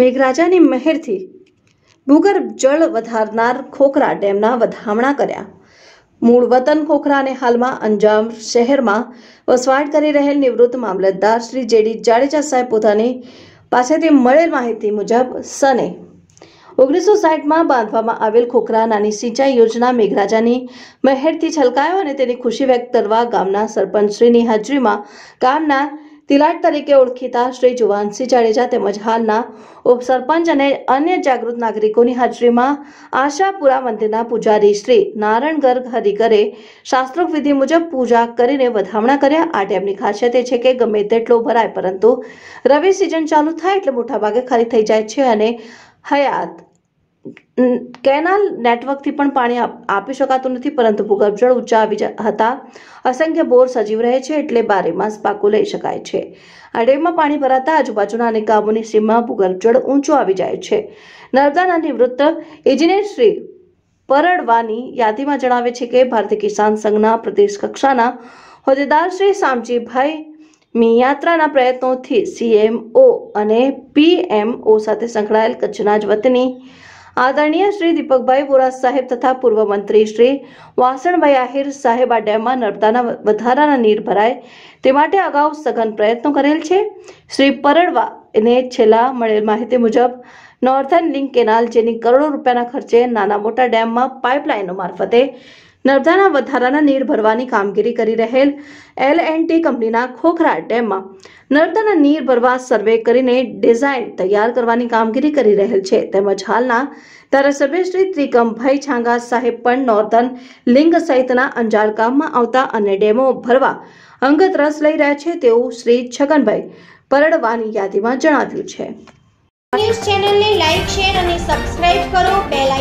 મેઘરાજાની મહેરથી ભૂગર્ભ જળ વધારનાર ખોખરા ડેમના વધામણા કર્યા મૂળ વતન ખોખરાને હાલમાં અંજામ શહેરમાં વસવાટ કરી રહેલ નિવૃત્ત મામલતદાર શ્રી જેડી જાડેજા સાહેબ પોતાની પાસેથી મળેલ માહિતી મુજબ સને ઓગણીસો સાઠમાં બાંધવામાં આવેલ ખોખરા નાની સિંચાઈ યોજના મેઘરાજાની મહેરથી છલકાયો અને તેની ખુશી વ્યક્ત કરવા ગામના સરપંચશ્રીની હાજરીમાં ગામના તિલાટ તરીકે ઓળખીતા શ્રી જુવાનસિંહ જાડેજા તેમજ હાલના ઉપસરપંચ અને અન્ય જાગૃત નાગરિકોની હાજરીમાં આશાપુરા મંદિરના પૂજારી શ્રી નારાયણ ગર્ગ હરિકરે શાસ્ત્રોક વિધિ મુજબ પૂજા કરીને વધામણા કર્યા આ ડેમની ખાસિયત એ છે કે ગમે તેટલો ભરાય પરંતુ રવિ સિઝન ચાલુ થાય એટલે મોટાભાગે ખાલી થઈ જાય છે અને હયાત કેનાલ નેટવર્કથી પણ પાણી આપી શકાતું નથી પરંતુ ભૂગર્ભજળ ઊંચા આવી હતા અસંખ્ય બોર સજીવ રહે છે એટલે બારે માસ પાકો લઈ શકાય છે આ ડેમમાં પાણી ભરાતા આજુબાજુના અનેક ગામોની સીમમાં ભૂગર્ભજળ ઊંચું આવી જાય છે નર્મદાના નિવૃત્ત ઇજનેર શ્રી પરડવાની યાદીમાં જણાવે છે કે ભારતીય કિસાન સંઘના પ્રદેશ કક્ષાના હોદ્દેદાર શ્રી શામજીભાઈ મી યાત્રાના પ્રયત્નોથી સીએમઓ અને પીએમઓ સાથે સંકળાયેલ કચ્છના જ વતની આદરણીય શ્રી દીપકભાઈ વોરા સાહેબ તથા પૂર્વ મંત્રી શ્રી વાસણભાઈ આહિર સાહેબ આ ડેમમાં નર્મદાના વધારાના નીર ભરાય તે માટે અગાઉ સઘન પ્રયત્નો કરેલ છે શ્રી પરડવા એને છેલ્લા મળેલ માહિતી મુજબ નોર્થન લિંક કેનાલ જેની કરોડો રૂપિયાના ખર્ચે નાના મોટા ડેમમાં પાઇપલાઇનો મારફતે નર્મદાના વધારાના નીર ભરવાની કામગીરી કરી રહેલ એલ એન્ડ ટી કંપનીના ખોખરા ડેમમાં નર્મદાના નીર ભરવા સર્વે કરીને ડિઝાઇન તૈયાર કરવાની કામગીરી કરી રહેલ છે તેમજ હાલના ધારાસભ્ય શ્રી ત્રિકમભાઈ છાંગા સાહેબ પણ નોર્ધન લિંગ સહિતના અંજાર ગામમાં આવતા અન્ય ડેમો ભરવા અંગત રસ લઈ રહ્યા છે તેવું શ્રી છગનભાઈ પરડવાની યાદીમાં જણાવ્યું છે ચેનલને લાઈક શેર અને સબસ્ક્રાઇબ કરો બેલ